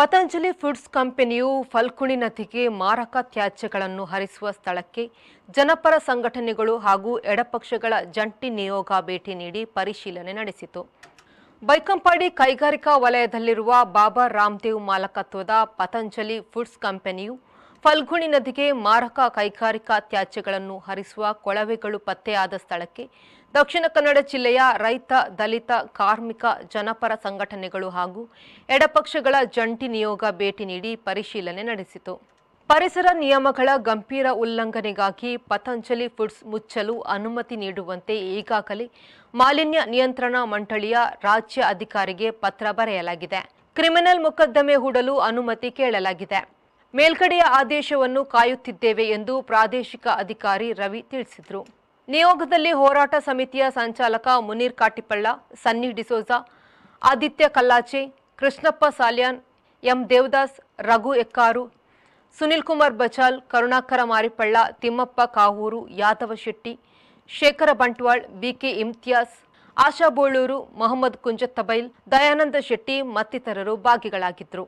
Patanjali foods ಕಂಪನಿಯು ಫಲ್ಕುಣಿ ನದಿಗೆ ಮಾರಕ ತ್ಯಾಜ್ಯಗಳನ್ನು ಹರಿಸುವ ಸ್ಥಳಕ್ಕೆ ಜನಪರ ಸಂಘಟನೆಗಳು ಹಾಗೂ ಎಡಪಕ್ಷಗಳ ಜಂಟಿ ನಿಯೋಗ ಭೇಟಿ ನೀಡಿ ಪರಿಶೀಲನೆ ನಡೆಸಿತು ಬೈಕಂಪಾಡಿ ಕೈಗಾರಿಕಾ ವಲಯದಲ್ಲಿರುವ ಬಾಬಾ ರಾಮದೇವ್ ಮಾಲಕತ್ವದ ಪತಂಜಲಿ ಫುಡ್ಸ್ ಕಂಪನಿಯು ಫಲ್ಗುಣಿ ನದಿಗೆ ಮಾರಕ ಕೈಗಾರಿಕಾ ತ್ಯಾಜ್ಯಗಳನ್ನು ಹರಿಸುವ ಕೊಳವೆಗಳು ಪತ್ತೆಯಾದ ಸ್ಥಳಕ್ಕೆ ದಕ್ಷಿಣ ಕನ್ನಡ ಜಿಲ್ಲೆಯ ರೈತ ದಲಿತ ಕಾರ್ಮಿಕ ಜನಪರ ಸಂಘಟನೆಗಳು ಹಾಗೂ ಎಡಪಕ್ಷಗಳ ಜಂಟಿ ನಿಯೋಗ ಭೇಟಿ ನೀಡಿ ಪರಿಶೀಲನೆ ನಡೆಸಿತು ಪರಿಸರ ನಿಯಮಗಳ ಗಂಭೀರ ಉಲ್ಲಂಘನೆಗಾಗಿ ಪತಂಜಲಿ ಫುಡ್ಸ್ ಮುಚ್ಚಲು ಅನುಮತಿ ನೀಡುವಂತೆ ಈಗಾಗಲೇ ಮಾಲಿನ್ಯ ನಿಯಂತ್ರಣ ಮಂಡಳಿಯ ರಾಜ್ಯ ಅಧಿಕಾರಿಗೆ ಪತ್ರ ಬರೆಯಲಾಗಿದೆ ಕ್ರಿಮಿನಲ್ ಮೊಕದ್ದಮೆ ಹೂಡಲು ಅನುಮತಿ ಕೇಳಲಾಗಿದೆ ಮೇಲ್ಕಡೆಯ ಆದೇಶವನ್ನು ಕಾಯುತ್ತಿದ್ದೇವೆ ಎಂದು ಪ್ರಾದೇಶಿಕ ಅಧಿಕಾರಿ ರವಿ ತಿಳಿಸಿದರು ನಿಯೋಗದಲ್ಲಿ ಹೋರಾಟ ಸಮಿತಿಯ ಸಂಚಾಲಕ ಮುನೀರ್ ಕಾಟಿಪಳ್ಳ ಸನ್ನಿ ಡಿಸೋಜಾ ಆದಿತ್ಯ ಕಲ್ಲಾಚೆ ಕೃಷ್ಣಪ್ಪ ಸಾಲ್ಯಾನ್ ಎಂ ದೇವದಾಸ್ ರಘು ಎಕ್ಕಾರು ಸುನಿಲ್ ಕುಮಾರ್ ಬಚಾಲ್ ಕರುಣಾಕರ ಮಾರಿಪಳ್ಳ ತಿಮ್ಮಪ್ಪ ಕಾವೂರು ಯಾದವ ಶೆಟ್ಟಿ ಶೇಖರ ಬಂಟ್ವಾಳ್ ಬಿಕೆ ಇಮ್ತಿಯಾಸ್ ಆಶಾ ಬೋಳೂರು ಮೊಹಮ್ಮದ್ ಕುಂಜತ್ತಬೈಲ್ ದಯಾನಂದ ಶೆಟ್ಟಿ ಮತ್ತಿತರರು ಭಾಗಿಗಳಾಗಿದ್ದರು